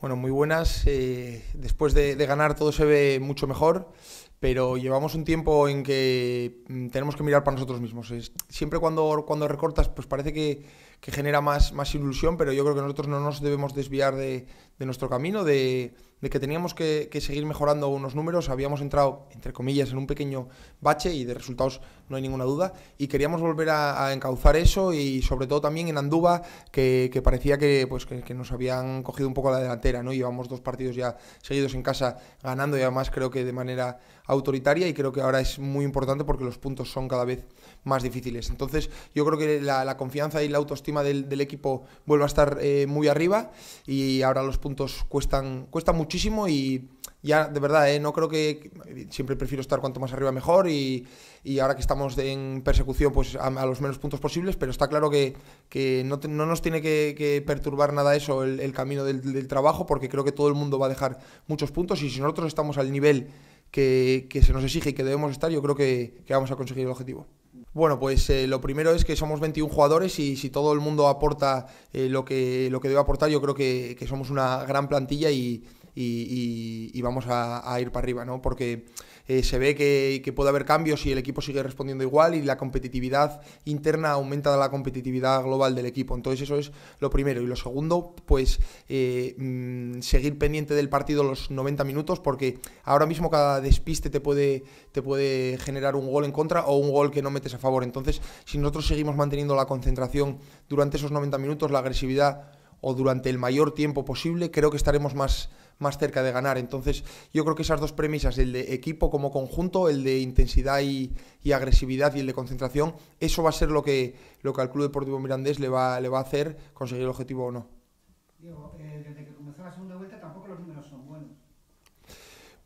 Bueno, muy buenas. Eh, después de, ganar todo se ve mucho mejor, pero llevamos un tiempo en que mm, tenemos que mirar para nosotros mismos. siempre cuando, cuando recortas, pues parece que, que genera más, más ilusión, pero yo creo que nosotros no nos debemos desviar de, de nuestro camino, de, de que teníamos que, seguir mejorando unos números. Habíamos entrado, entre comillas, en un pequeño bache y de resultados no hay ninguna duda. Y queríamos volver a, encauzar eso y sobre todo también en Andúba, que, que parecía que, pues, que, nos habían cogido un poco la delantera. ¿no? Llevamos dos partidos ya seguidos en casa ganando y además creo que de manera autoritaria y creo que ahora es muy importante porque los puntos son cada vez más difíciles. Entonces yo creo que la, la confianza y la autoestima del, equipo vuelva a estar eh, muy arriba y ahora los puntos cuestan, cuestan muchísimo y ya de verdad, eh, no creo que siempre prefiero estar cuanto más arriba mejor y, y ahora que estamos en persecución pues a, los menos puntos posibles, pero está claro que, que no, no, nos tiene que, perturbar nada eso el, camino del, trabajo porque creo que todo el mundo va a dejar muchos puntos y si nosotros estamos al nivel que se nos exige y que debemos estar, yo creo que vamos a conseguir el objetivo. Bueno, pues eh, lo primero es que somos 21 jugadores y si todo el mundo aporta eh, lo, que, lo que debe aportar, yo creo que, que somos una gran plantilla y, y, vamos a, ir para arriba, ¿no? Porque eh, se ve que, puede haber cambios y el equipo sigue respondiendo igual y la competitividad interna aumenta la competitividad global del equipo. Entonces eso es lo primero. Y lo segundo, pues eh, mm, seguir pendiente del partido los 90 minutos porque ahora mismo cada despiste te puede, te puede generar un gol en contra o un gol que no metes a favor. Entonces, si nosotros seguimos manteniendo la concentración durante esos 90 minutos, la agresividad o durante el mayor tiempo posible, creo que estaremos más más cerca de ganar. Entonces yo creo que esas dos premisas, el de equipo como conjunto, el de intensidad y, agresividad y el de concentración, eso va a ser lo que, lo al Club Deportivo Mirandés le va, le va a hacer conseguir el objetivo o no. Eh,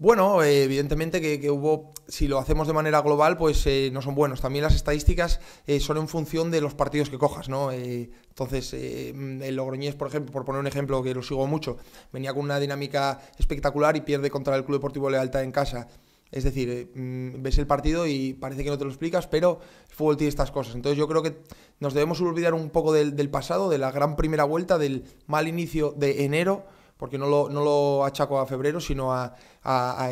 Bueno, eh, evidentemente que, hubo, si lo hacemos de manera global, pues eh, no son buenos. También las estadísticas eh, son en función de los partidos que cojas, ¿no? entonces, mm, el Logroñés, por ejemplo, por poner un ejemplo que lo sigo mucho, venía con una dinámica espectacular y pierde contra el Club Deportivo Lealtad en casa. Es decir, mm, ves el partido y parece que no te lo explicas, pero el fútbol tiene estas cosas. Entonces yo creo que nos debemos olvidar un poco del, del pasado, de la gran primera vuelta, del mal inicio de enero porque no lo, no lo achaco a febrero, sino a,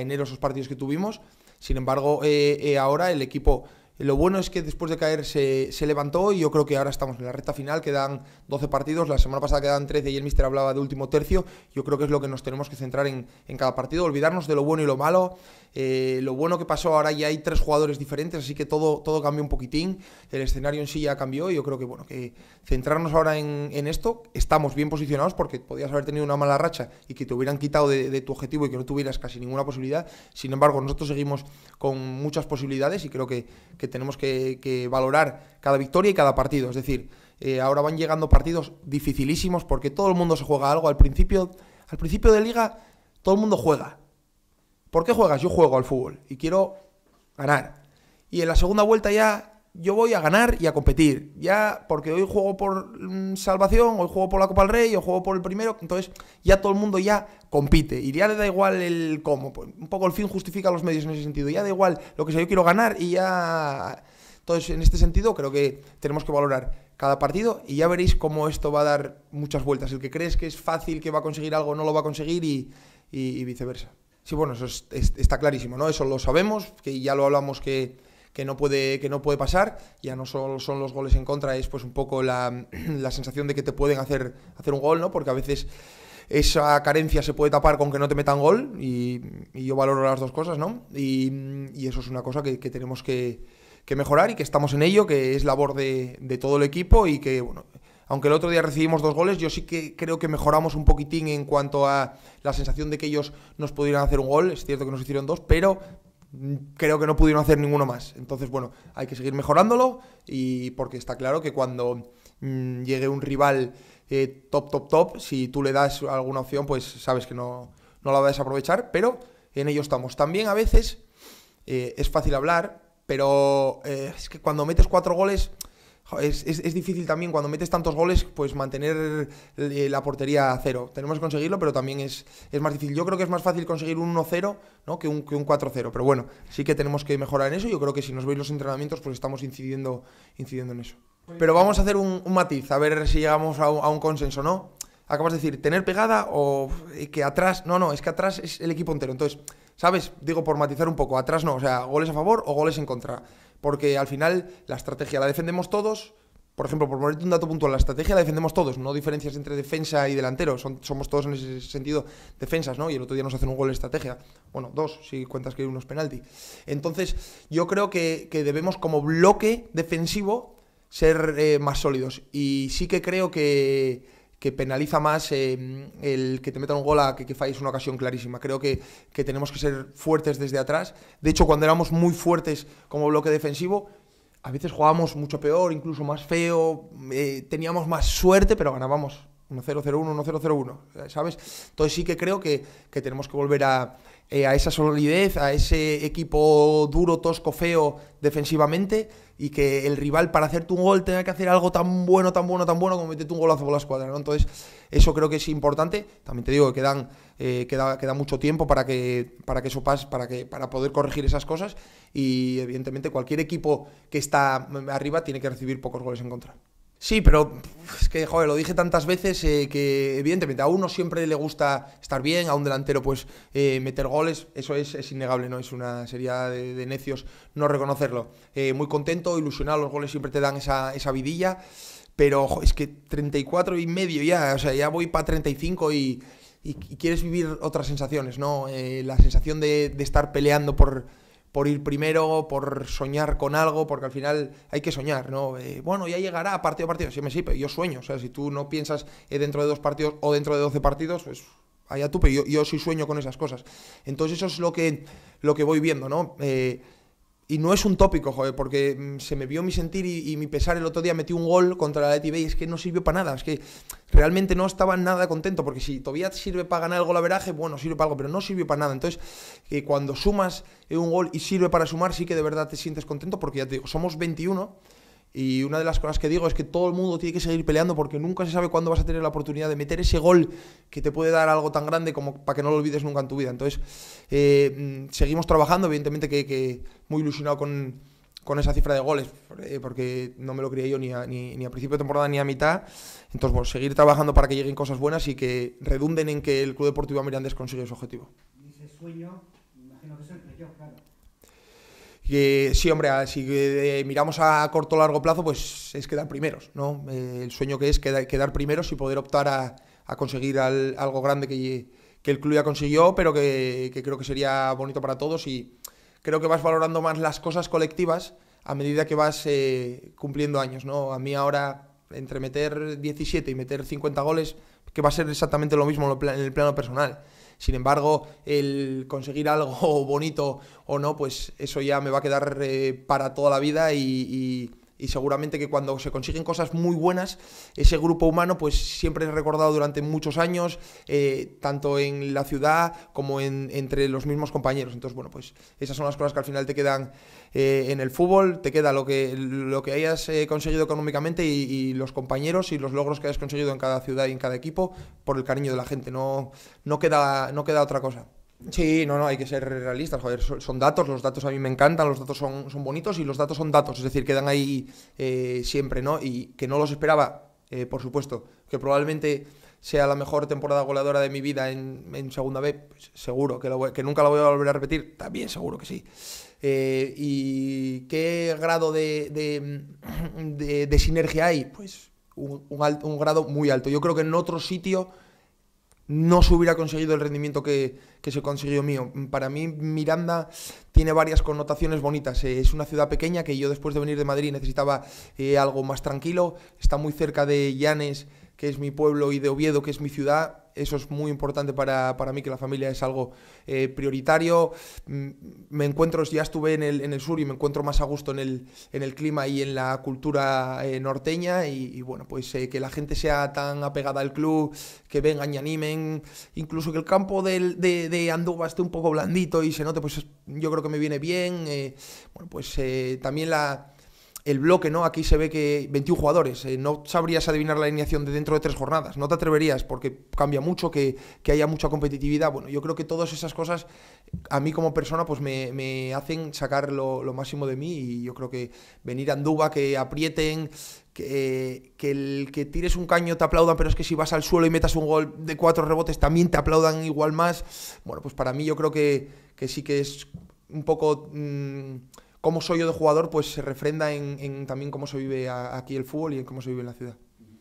enero, esos partidos que tuvimos. Sin embargo, eh, eh, ahora el equipo lo bueno es que después de caer se, levantó y yo creo que ahora estamos en la recta final, quedan 12 partidos, la semana pasada quedan 13 y el mister hablaba de último tercio, yo creo que es lo que nos tenemos que centrar en, cada partido, olvidarnos de lo bueno y lo malo, eh, lo bueno que pasó ahora ya hay tres jugadores diferentes, así que todo, todo cambió un poquitín, el escenario en sí ya cambió y yo creo que bueno, que centrarnos ahora en, esto, estamos bien posicionados porque podías haber tenido una mala racha y que te hubieran quitado de, tu objetivo y que no tuvieras casi ninguna posibilidad, sin embargo nosotros seguimos con muchas posibilidades y creo que tenemos que, valorar cada victoria y cada partido. Es decir, eh, ahora van llegando partidos dificilísimos porque todo el mundo se juega algo. Al principio, al principio de liga, todo el mundo juega. ¿Por qué juegas? Yo juego al fútbol y quiero ganar. Y en la segunda vuelta ya yo voy a ganar y a competir. Ya, porque hoy juego por mm, salvación, hoy juego por la Copa del Rey, hoy juego por el primero. Entonces, ya todo el mundo ya compite. Y ya le da igual el cómo. Pues, un poco el fin justifica los medios en ese sentido. Ya da igual lo que sea, yo quiero ganar y ya. Entonces, en este sentido, creo que tenemos que valorar cada partido y ya veréis cómo esto va a dar muchas vueltas. El que crees que es fácil, que va a conseguir algo, no lo va a conseguir y, viceversa. Sí, bueno, eso está clarísimo, ¿no? Eso lo sabemos, que ya lo hablamos que que no puede, que no puede pasar. Ya no solo son los goles en contra, es pues un poco la, sensación de que te pueden hacer, hacer un gol, ¿no? Porque a veces esa carencia se puede tapar con que no te metan gol y, yo valoro las dos cosas, ¿no? Y, eso es una cosa que, tenemos que, mejorar y que estamos en ello, que es labor de, de, todo el equipo y que, bueno, aunque el otro día recibimos dos goles, yo sí que creo que mejoramos un poquitín en cuanto a la sensación de que ellos nos pudieran hacer un gol, es cierto que nos hicieron dos, pero creo que no pudieron hacer ninguno más. Entonces, bueno, hay que seguir mejorándolo y porque está claro que cuando mm, llegue un rival eh, top, top, top, si tú le das alguna opción, pues sabes que no, no la vas a aprovechar, pero en ello estamos. También a veces eh, es fácil hablar, pero eh, es que cuando metes cuatro goles es, difícil también cuando metes tantos goles, pues mantener eh, la portería a cero. Tenemos que conseguirlo, pero también es, es más difícil. Yo creo que es más fácil conseguir un 1-0 ¿no? que un, que un 4-0. Pero bueno, sí que tenemos que mejorar en eso. Yo creo que si nos veis los entrenamientos, pues estamos incidiendo, incidiendo en eso. Pero vamos a hacer un, matiz, a ver si llegamos a a un consenso, ¿no? Acabas de decir, tener pegada o eh, que atrás. No, no, es que atrás es el equipo entero. Entonces, ¿sabes? Digo, por matizar un poco, atrás no, o sea, goles a favor o goles en contra. Porque al final la estrategia la defendemos todos. Por ejemplo, por ponerte un dato puntual, la estrategia la defendemos todos, no diferencias entre defensa y delantero, somos todos en ese sentido defensas, ¿no? Y el otro día nos hacen un gol de estrategia, bueno, dos, si cuentas que hay unos penalti. Entonces, yo creo que, debemos como bloque defensivo ser eh, más sólidos. Y sí que creo que, que penaliza más em, el que te metan un gol a que, falles una ocasión clarísima. Creo que, tenemos que ser fuertes desde atrás. De hecho, cuando éramos muy fuertes como bloque defensivo, a veces jugábamos mucho peor, incluso más feo, eh, teníamos más suerte, pero ganábamos 1-0-0-1, 1-0-0-1, ¿sabes? Entonces sí que creo que tenemos que volver a eh, a esa solidez, a ese equipo duro, tosco, feo defensivamente y que el rival para hacerte un gol tenga que hacer algo tan bueno, tan bueno, tan bueno como meterte un golazo por la escuadra. ¿no? Entonces, eso creo que es importante. También te digo que quedan, eh, queda, queda, mucho tiempo para que, para que eso pase, para, que, para poder corregir esas cosas y evidentemente cualquier equipo que está arriba tiene que recibir pocos goles en contra. Sí, pero es que, joder, lo dije tantas veces eh, que, evidentemente, a uno siempre le gusta estar bien, a un delantero, pues, eh, meter goles, eso es, innegable, ¿no? Es una serie de, necios no reconocerlo. Eh, muy contento, ilusionado, los goles siempre te dan esa, vidilla, pero es que 34 y medio ya, o sea, ya voy para 35 y, quieres vivir otras sensaciones, ¿no? la sensación de, de estar peleando por por ir primero, por soñar con algo, porque al final hay que soñar, ¿no? Eh, bueno, ya llegará partido a partido, sí, me sí, pero yo sueño, o sea, si tú no piensas eh, dentro de dos partidos o dentro de doce partidos, pues allá tú, pero yo, sí sueño con esas cosas. Entonces eso es lo que, lo que voy viendo, ¿no? Eh, y no es un tópico, joder, porque mm, se me vio mi sentir y, mi pesar el otro día. Metí un gol contra la Leti y es que no sirvió para nada. Es que realmente no estaba nada contento, porque si todavía sirve para ganar la veraje bueno, sirve para algo, pero no sirvió para nada. Entonces, cuando sumas eh, un gol y sirve para sumar, sí que de verdad te sientes contento, porque ya te digo, somos 21 y una de las cosas que digo es que todo el mundo tiene que seguir peleando porque nunca se sabe cuándo vas a tener la oportunidad de meter ese gol que te puede dar algo tan grande como para que no lo olvides nunca en tu vida. Entonces, eh, mm, seguimos trabajando, evidentemente que, muy ilusionado con, esa cifra de goles, eh, porque no me lo creía yo ni a, ni, a, principio de temporada ni a mitad. Entonces, bueno, seguir trabajando para que lleguen cosas buenas y que redunden en que el Club Deportivo Mirandés consiga su objetivo sí, hombre, si eh, miramos a corto o largo plazo, pues es quedar primeros, ¿no? Eh, el sueño que es quedar, quedar, primeros y poder optar a, conseguir algo grande que, el club ya consiguió, pero que, creo que sería bonito para todos y creo que vas valorando más las cosas colectivas a medida que vas eh, cumpliendo años, ¿no? A mí ahora, entre meter 17 y meter 50 goles, que va a ser exactamente lo mismo en el plano personal. Sin embargo, el conseguir algo bonito o no, pues eso ya me va a quedar eh, para toda la vida y y seguramente que cuando se consiguen cosas muy buenas, ese grupo humano pues siempre es recordado durante muchos años, eh, tanto en la ciudad como en, entre los mismos compañeros. Entonces, bueno, pues esas son las cosas que al final te quedan eh, en el fútbol, te queda lo que, lo que hayas eh, conseguido económicamente y, y, los compañeros y los logros que hayas conseguido en cada ciudad y en cada equipo por el cariño de la gente. No, no, queda, no queda otra cosa. Sí, no, no, hay que ser realistas, joder, son datos, los datos a mí me encantan, los datos son, son bonitos y los datos son datos, es decir, quedan ahí eh, siempre, ¿no? Y que no los esperaba, eh, por supuesto, que probablemente sea la mejor temporada goleadora de mi vida en, Segunda B, pues seguro, que, que nunca lo voy a volver a repetir, también seguro que sí. Eh, ¿Y qué grado de, de, sinergia hay? Pues un grado muy alto. Yo creo que en otro sitio no se hubiera conseguido el rendimiento que, se consiguió mío. Para mí Miranda tiene varias connotaciones bonitas. Eh, es una ciudad pequeña que yo después de venir de Madrid necesitaba eh, algo más tranquilo. Está muy cerca de Llanes que es mi pueblo, y de Oviedo, que es mi ciudad. Eso es muy importante para, mí, que la familia es algo eh, prioritario. Mm, me encuentro, ya estuve en el, en el, sur y me encuentro más a gusto en el, en el clima y en la cultura eh, norteña. Y, bueno, pues eh, que la gente sea tan apegada al club, que vengan y animen, incluso que el campo de, de, esté un poco blandito y se note, pues yo creo que me viene bien. bueno, pues también la el bloque, ¿no? Aquí se ve que 21 jugadores. Eh, no sabrías adivinar la alineación de dentro de tres jornadas. No te atreverías porque cambia mucho, que, haya mucha competitividad. Bueno, yo creo que todas esas cosas a mí como persona pues me, hacen sacar lo, máximo de mí y yo creo que venir a Anduba, que aprieten, que, el que tires un caño te aplaudan, pero es que si vas al suelo y metas un gol de cuatro rebotes también te aplaudan igual más. Bueno, pues para mí yo creo que, sí que es un poco... Mm, cómo soy yo de jugador, pues se refrenda en, también cómo se vive aquí el fútbol y en cómo se vive en la ciudad.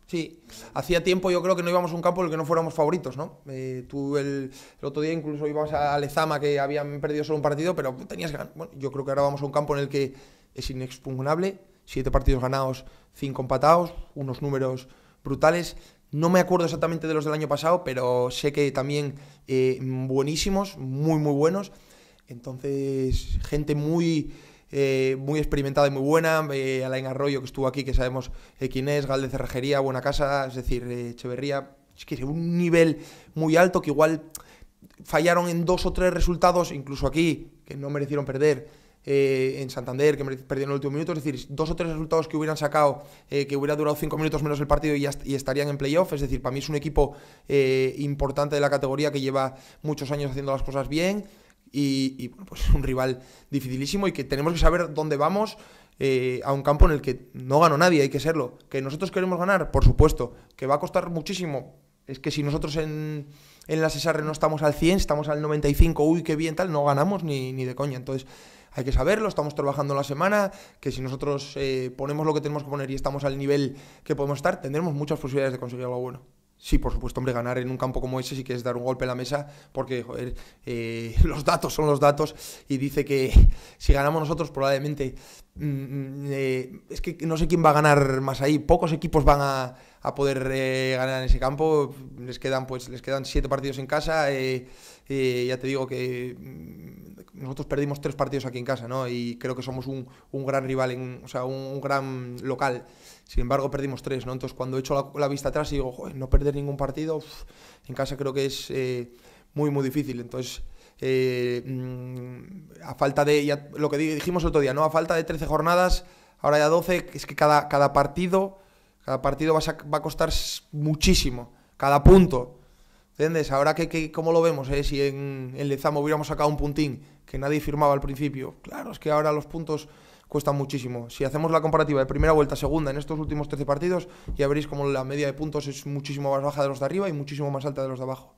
Sí, hacía tiempo yo creo que no íbamos a un campo en el que no fuéramos favoritos, ¿no? Eh, tú el, otro día incluso íbamos a Lezama que habían perdido solo un partido, pero tenías ganas. Bueno, yo creo que ahora vamos a un campo en el que es inexpugnable, siete partidos ganados, cinco empatados, unos números brutales. No me acuerdo exactamente de los del año pasado, pero sé que también eh, buenísimos, muy, muy buenos. Entonces, gente muy eh, muy experimentada y muy buena, eh, Alain Arroyo que estuvo aquí, que sabemos eh, quién es, Gal de Cerrajería, Buena Casa, es decir, Echeverría, es que un nivel muy alto que igual fallaron en dos o tres resultados, incluso aquí, que no merecieron perder. en Santander, que perdieron el último minuto, es decir, dos o tres resultados que hubieran sacado, que hubiera durado cinco minutos menos el partido y, y estarían en playoff, es decir, para mí es un equipo importante de la categoría que lleva muchos años haciendo las cosas bien, y, pues es un rival dificilísimo y que tenemos que saber dónde vamos eh, a un campo en el que no ganó nadie, hay que serlo. Que nosotros queremos ganar, por supuesto. Que va a costar muchísimo. Es que si nosotros en, en la Cesarre no estamos al 100, estamos al 95, uy, qué bien tal, no ganamos ni, ni de coña. Entonces hay que saberlo, estamos trabajando la semana, que si nosotros eh, ponemos lo que tenemos que poner y estamos al nivel que podemos estar, tendremos muchas posibilidades de conseguir algo bueno. Sí, por supuesto, hombre, ganar en un campo como ese sí que es dar un golpe a la mesa, porque eh, los datos son los datos y dice que si ganamos nosotros probablemente... Mm, eh, es que no sé quién va a ganar más ahí, pocos equipos van a, poder eh, ganar en ese campo, les quedan, pues, les quedan siete partidos en casa. Eh, ya te digo que mm, nosotros perdimos tres partidos aquí en casa, ¿no? Y creo que somos un, gran rival, en, o sea, un, gran local. Sin embargo, perdimos tres, ¿no? Entonces, cuando echo la, la vista atrás y digo, Joder, no perder ningún partido, en casa creo que es eh, muy, muy difícil. Entonces, eh, mm, a falta de, lo que dijimos el otro día, ¿no? A falta de 13 jornadas, ahora ya 12, es que cada, cada partido, cada partido va a costar muchísimo, cada punto. ¿Entiendes? Ahora que, como lo vemos, eh? si en, en, hubiéramos sacado un puntín que nadie firmaba al principio, claro, es que ahora los puntos cuestan muchísimo. Si hacemos la comparativa de primera vuelta a segunda en estos últimos 13 partidos, ya veréis como la media de puntos es muchísimo más baja de los de arriba y muchísimo más alta de los de abajo.